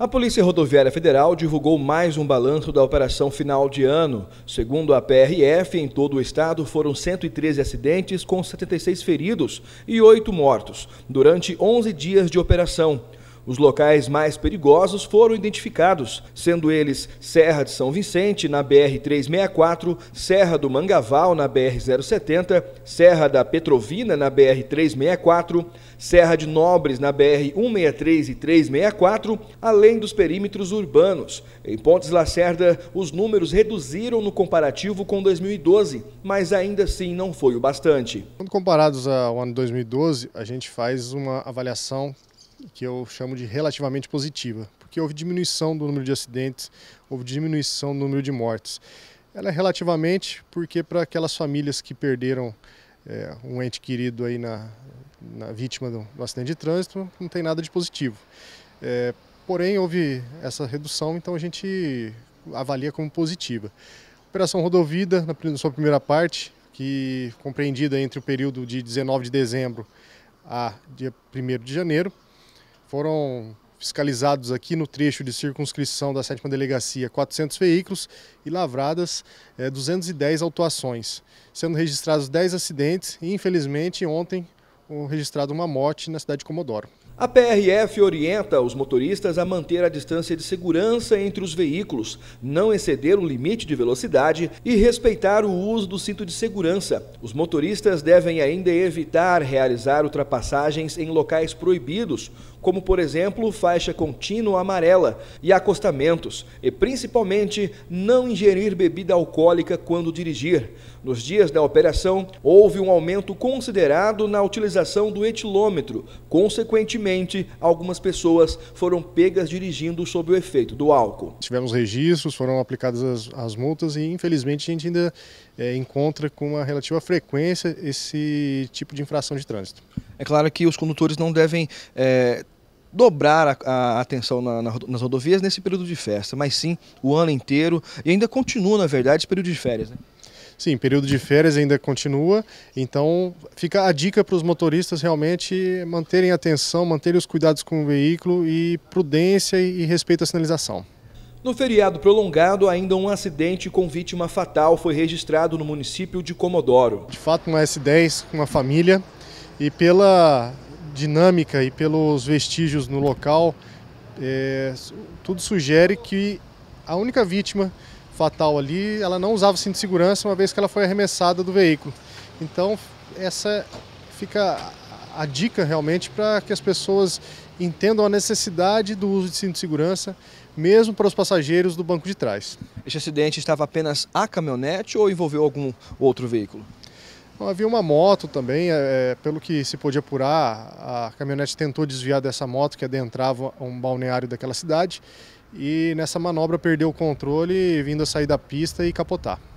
A Polícia Rodoviária Federal divulgou mais um balanço da operação final de ano. Segundo a PRF, em todo o estado foram 113 acidentes com 76 feridos e 8 mortos durante 11 dias de operação. Os locais mais perigosos foram identificados, sendo eles Serra de São Vicente, na BR-364, Serra do Mangaval, na BR-070, Serra da Petrovina, na BR-364, Serra de Nobres, na BR-163 e 364, além dos perímetros urbanos. Em Pontes Lacerda, os números reduziram no comparativo com 2012, mas ainda assim não foi o bastante. Quando comparados ao ano 2012, a gente faz uma avaliação que eu chamo de relativamente positiva, porque houve diminuição do número de acidentes, houve diminuição do número de mortes. Ela é relativamente porque é para aquelas famílias que perderam é, um ente querido aí na, na vítima do, do, acidente de trânsito, não tem nada de positivo. É, porém, houve essa redução, então a gente avalia como positiva. Operação Rodovida, na sua primeira parte, que compreendida entre o período de 19 de dezembro a dia 1 de janeiro, foram fiscalizados aqui no trecho de circunscrição da sétima delegacia 400 veículos e lavradas é, 210 autuações, sendo registrados 10 acidentes e, infelizmente, ontem registrado uma morte na cidade de Comodoro. A PRF orienta os motoristas a manter a distância de segurança entre os veículos, não exceder o limite de velocidade e respeitar o uso do cinto de segurança. Os motoristas devem ainda evitar realizar ultrapassagens em locais proibidos, como por exemplo faixa contínua amarela e acostamentos, e principalmente não ingerir bebida alcoólica quando dirigir. Nos dias da operação, houve um aumento considerado na utilização do etilômetro, consequentemente, Infelizmente, algumas pessoas foram pegas dirigindo sob o efeito do álcool. Tivemos registros, foram aplicadas as, as multas e, infelizmente, a gente ainda é, encontra com uma relativa frequência esse tipo de infração de trânsito. É claro que os condutores não devem. É dobrar a, a atenção na, na, nas rodovias nesse período de festa, mas sim o ano inteiro e ainda continua, na verdade, esse período de férias. Né? Sim, período de férias ainda continua, então fica a dica para os motoristas realmente manterem atenção, manterem os cuidados com o veículo e prudência e respeito à sinalização. No feriado prolongado, ainda um acidente com vítima fatal foi registrado no município de Comodoro. De fato, uma S10 com uma família e pela dinâmica e pelos vestígios no local, é, tudo sugere que a única vítima fatal ali, ela não usava cinto de segurança uma vez que ela foi arremessada do veículo. Então, essa fica a dica realmente para que as pessoas entendam a necessidade do uso de cinto de segurança, mesmo para os passageiros do banco de trás. Este acidente estava apenas a caminhonete ou envolveu algum outro veículo? Não, havia uma moto também, é, é, pelo que se pôde apurar, a caminhonete tentou desviar dessa moto que adentrava um balneário daquela cidade e nessa manobra perdeu o controle, vindo a sair da pista e capotar.